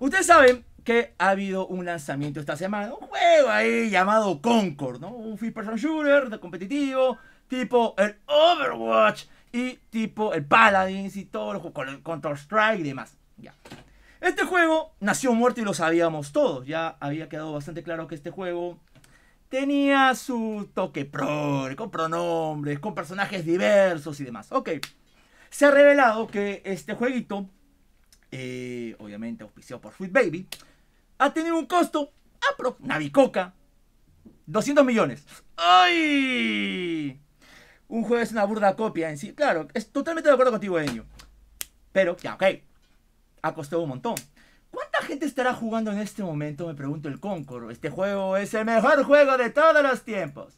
Ustedes saben que ha habido un lanzamiento esta semana, un juego ahí llamado Concord, ¿no? Un first person shooter de competitivo, tipo el Overwatch y tipo el Paladins y todos los juegos, Counter Strike y demás. Ya. Este juego nació muerto y lo sabíamos todos. Ya había quedado bastante claro que este juego tenía su toque pro, con pronombres, con personajes diversos y demás. Ok. Se ha revelado que este jueguito eh, obviamente auspiciado por Food Baby, ha tenido un costo, apro, Navicoca, 200 millones. ¡Ay! Un juego es una burda copia en sí. Claro, es totalmente de acuerdo contigo, Enio. Pero, ya, ok. Ha costado un montón. ¿Cuánta gente estará jugando en este momento? Me pregunto el Concord. Este juego es el mejor juego de todos los tiempos.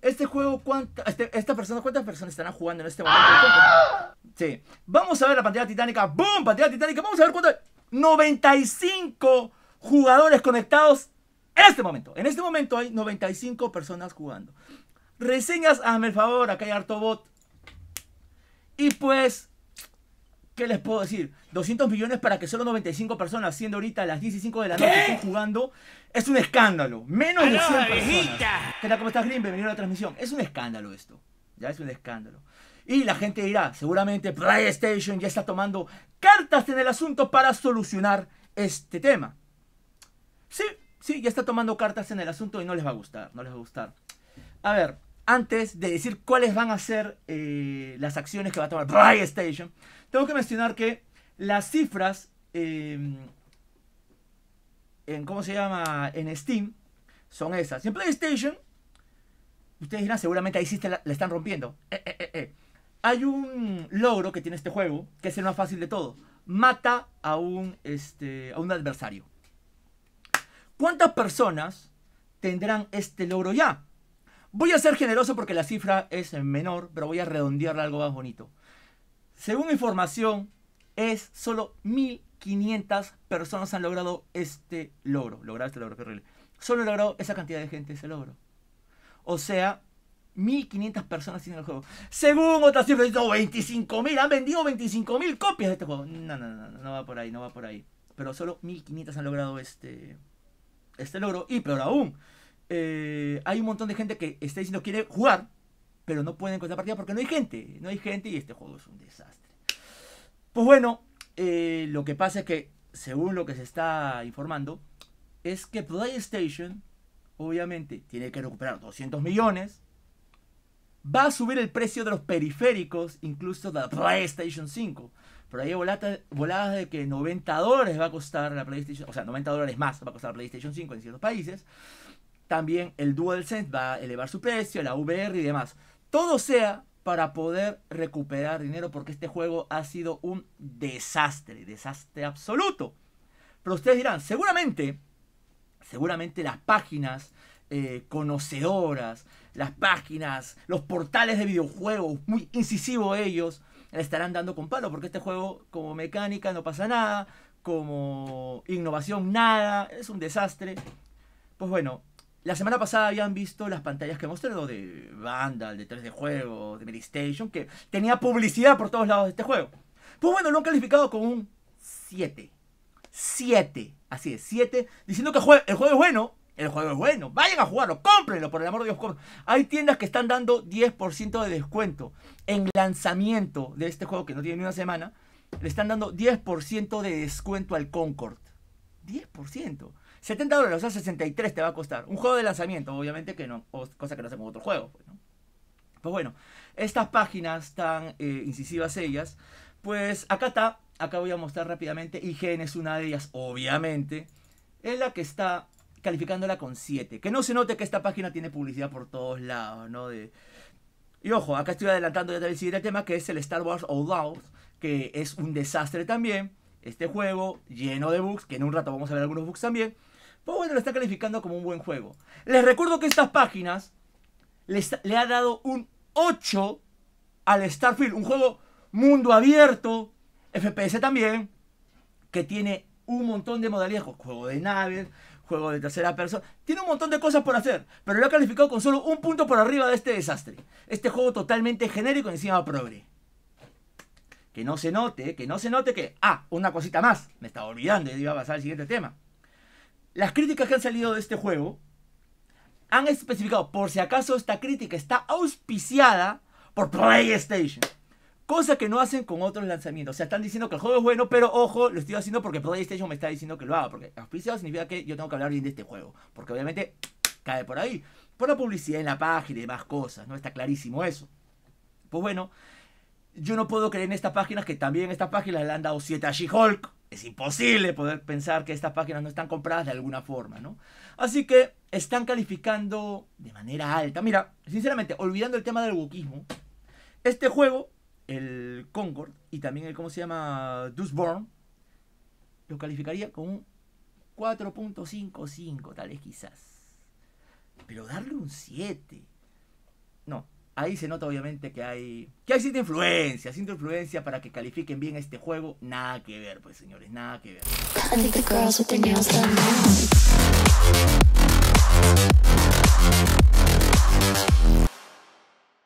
Este juego, ¿cuánta, este, esta persona, ¿cuántas personas estarán jugando en este momento? ¡Ah! Sí. Vamos a ver la pantalla titánica. ¡Boom! Pantalla titánica. Vamos a ver cuánto. 95 jugadores conectados en este momento. En este momento hay 95 personas jugando. Reseñas, hazme el favor, acá hay harto bot. Y pues, ¿qué les puedo decir? 200 millones para que solo 95 personas, siendo ahorita las 15 de la noche, estén jugando, es un escándalo. Menos de 100 personas. ¿Qué tal? ¿Cómo estás, Green? Bienvenido a la transmisión. Es un escándalo esto. Ya es un escándalo. Y la gente dirá, seguramente PlayStation ya está tomando cartas en el asunto para solucionar este tema. Sí, sí, ya está tomando cartas en el asunto y no les va a gustar, no les va a gustar. A ver, antes de decir cuáles van a ser eh, las acciones que va a tomar PlayStation, tengo que mencionar que las cifras em, en, ¿cómo se llama? En Steam son esas. En PlayStation, ustedes dirán, seguramente ahí sí la, están rompiendo. Eh, eh, eh hay un logro que tiene este juego, que es el más fácil de todo. Mata a un, este, a un adversario. ¿Cuántas personas tendrán este logro ya? Voy a ser generoso porque la cifra es menor, pero voy a redondearla algo más bonito. Según información, es solo 1500 personas han logrado este logro. Lograr este logro, Solo logró esa cantidad de gente ese logro. O sea, 1.500 personas tienen el juego. Según otras cifras, 25.000. Han vendido 25.000 copias de este juego. No, no, no, no va por ahí, no va por ahí. Pero solo 1.500 han logrado este, este logro. Y pero aún, eh, hay un montón de gente que está diciendo quiere jugar, pero no pueden encontrar partida porque no hay gente. No hay gente y este juego es un desastre. Pues bueno, eh, lo que pasa es que, según lo que se está informando, es que PlayStation, obviamente, tiene que recuperar 200 millones Va a subir el precio de los periféricos, incluso de la PlayStation 5. Pero ahí voladas de que 90 dólares va a costar la PlayStation, o sea, 90 dólares más va a costar la PlayStation 5 en ciertos países. También el DualSense va a elevar su precio, la VR y demás. Todo sea para poder recuperar dinero porque este juego ha sido un desastre, desastre absoluto. Pero ustedes dirán, seguramente, seguramente las páginas eh, conocedoras, las páginas, los portales de videojuegos, muy incisivos ellos, le estarán dando con palo, porque este juego como mecánica no pasa nada, como innovación nada, es un desastre. Pues bueno, la semana pasada habían visto las pantallas que hemos lo de Vandal, de 3D Juego, de Medistation, que tenía publicidad por todos lados de este juego. Pues bueno, lo han calificado con un 7. 7. Así es, 7. Diciendo que el juego es bueno, el juego es bueno. Vayan a jugarlo, cómprenlo, por el amor de Dios. Hay tiendas que están dando 10% de descuento en lanzamiento de este juego que no tiene ni una semana. Le están dando 10% de descuento al Concord. 10%. 70 dólares, o sea, 63 te va a costar. Un juego de lanzamiento, obviamente que no, cosa que no hacen con otro juego. Pues, pues bueno, estas páginas tan eh, incisivas ellas, pues acá está, acá voy a mostrar rápidamente, IGN es una de ellas, obviamente, Es la que está calificándola con 7. Que no se note que esta página tiene publicidad por todos lados, ¿no? De... Y ojo, acá estoy adelantando ya el siguiente tema, que es el Star Wars Outlaws, que es un desastre también. Este juego lleno de bugs, que en un rato vamos a ver algunos bugs también. Pero pues bueno, lo está calificando como un buen juego. Les recuerdo que estas páginas le ha dado un 8 al Starfield, un juego mundo abierto, FPS también, que tiene un montón de modalidades, juego de naves, juego de tercera persona. Tiene un montón de cosas por hacer, pero lo ha calificado con solo un punto por arriba de este desastre. Este juego totalmente genérico encima progre. Que no se note, que no se note que... Ah, una cosita más. Me estaba olvidando, iba a pasar al siguiente tema. Las críticas que han salido de este juego han especificado, por si acaso esta crítica está auspiciada por PlayStation. Cosa que no hacen con otros lanzamientos. O sea, están diciendo que el juego es bueno, pero ojo, lo estoy haciendo porque PlayStation me está diciendo que lo haga. Porque auspiciado significa que yo tengo que hablar bien de este juego. Porque obviamente cae por ahí. Por la publicidad en la página y demás cosas, ¿no? Está clarísimo eso. Pues bueno, yo no puedo creer en estas páginas que también estas páginas le han dado 7 a She-Hulk. Es imposible poder pensar que estas páginas no están compradas de alguna forma, ¿no? Así que están calificando de manera alta. Mira, sinceramente, olvidando el tema del wokismo, este juego el Concord y también el, ¿cómo se llama? Dusborn, lo calificaría con un 4.55, tal vez quizás. Pero darle un 7. No, ahí se nota obviamente que hay que hay cierta influencia, cierta influencia para que califiquen bien este juego, nada que ver, pues señores, nada que ver.